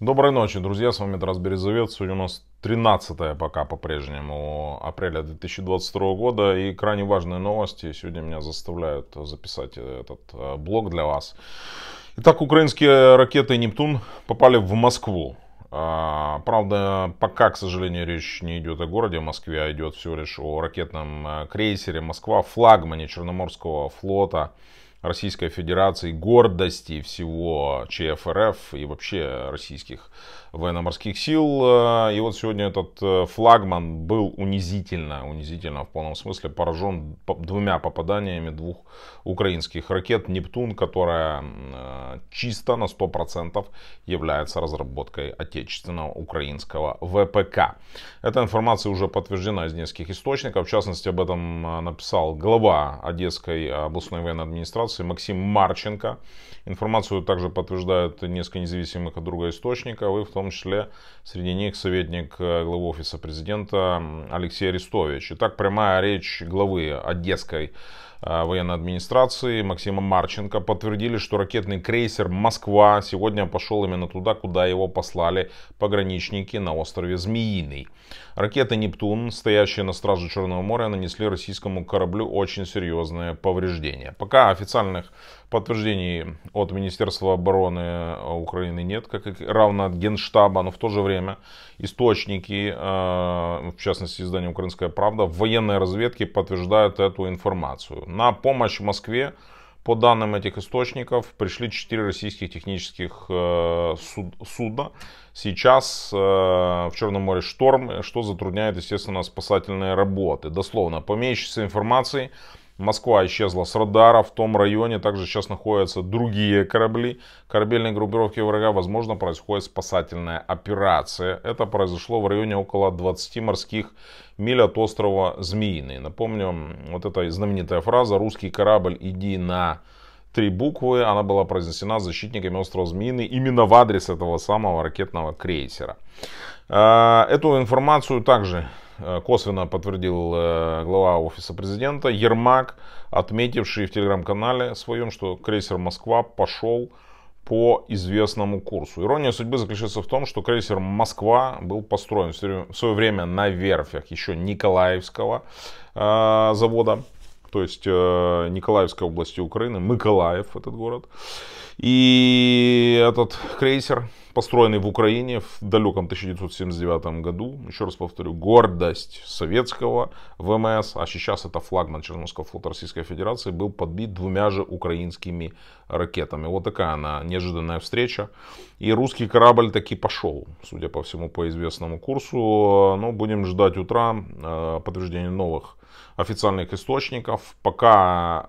Доброй ночи, друзья, с вами Тарас Березовец. Сегодня у нас 13 пока по-прежнему апреля 2022 года и крайне важные новости. Сегодня меня заставляют записать этот э, блог для вас. Итак, украинские ракеты «Нептун» попали в Москву. А, правда, пока, к сожалению, речь не идет о городе Москве, а идет всего лишь о ракетном э, крейсере «Москва», флагмане Черноморского флота – Российской Федерации, гордости всего ЧФРФ и вообще российских военно-морских сил. Э, и вот сегодня этот э, флагман был унизительно, унизительно в полном смысле поражен двумя попаданиями двух украинских ракет «Нептун», которая э, чисто на 100% является разработкой отечественного украинского ВПК. Эта информация уже подтверждена из нескольких источников. В частности, об этом написал глава Одесской областной военной администрации информации Максим Марченко. Информацию также подтверждают несколько независимых от друга источников, и в том числе среди них советник э, главы Офиса Президента Алексей Арестович. Итак, прямая речь главы Одесской э, военной администрации Максима Марченко подтвердили, что ракетный крейсер «Москва» сегодня пошел именно туда, куда его послали пограничники на острове Змеиный. Ракеты «Нептун», стоящие на страже Черного моря, нанесли российскому кораблю очень серьезные повреждения. Пока официально официальных подтверждений от Министерства обороны э, Украины нет, как и равно от Генштаба, но в то же время источники, э, в частности издание «Украинская правда», военной разведки подтверждают эту информацию. На помощь Москве по данным этих источников пришли 4 российских технических э, судна. Сейчас э, в Черном море шторм, что затрудняет, естественно, спасательные работы. Дословно, по имеющейся информации, Москва исчезла с радара. В том районе также сейчас находятся другие корабли. Корабельные группировки врага, возможно, происходит спасательная операция. Это произошло в районе около 20 морских миль от острова Змеиный. Напомню, вот эта знаменитая фраза «Русский корабль, иди на...» три буквы, она была произнесена защитниками острова Змеиный именно в адрес этого самого ракетного крейсера. А, эту информацию также Э, косвенно подтвердил э, глава Офиса Президента Ермак, отметивший в телеграм-канале своем, что крейсер «Москва» пошел по известному курсу. Ирония судьбы заключается в том, что крейсер «Москва» был построен в свое время на верфях еще Николаевского э, завода, то есть Николаевской области Украины, Миколаев этот город. И этот крейсер построенный в Украине в далеком 1979 году. Еще раз повторю, гордость советского ВМС, а сейчас это флагман Черноморского флота Российской Федерации, был подбит двумя же украинскими ракетами. Вот такая она неожиданная встреча. И русский корабль таки пошел, судя по всему, по известному курсу. Но будем ждать утра э, подтверждения новых официальных источников. Пока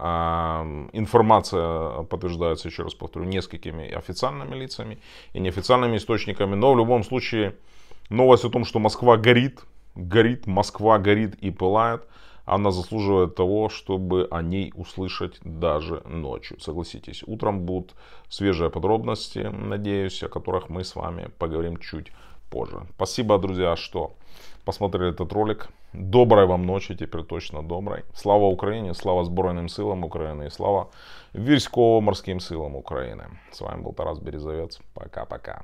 э, информация подтверждается, еще раз повторю, несколькими официальными лицами и неофициальными официальными источниками, но в любом случае новость о том, что Москва горит, горит, Москва горит и пылает, она заслуживает того, чтобы о ней услышать даже ночью. Согласитесь, утром будут свежие подробности, надеюсь, о которых мы с вами поговорим чуть позже. Спасибо, друзья, что посмотрели этот ролик. Доброй вам ночи, теперь точно доброй. Слава Украине, слава сборным силам Украины и слава Військово-морским силам Украины. С вами был Тарас Березовец. Пока-пока.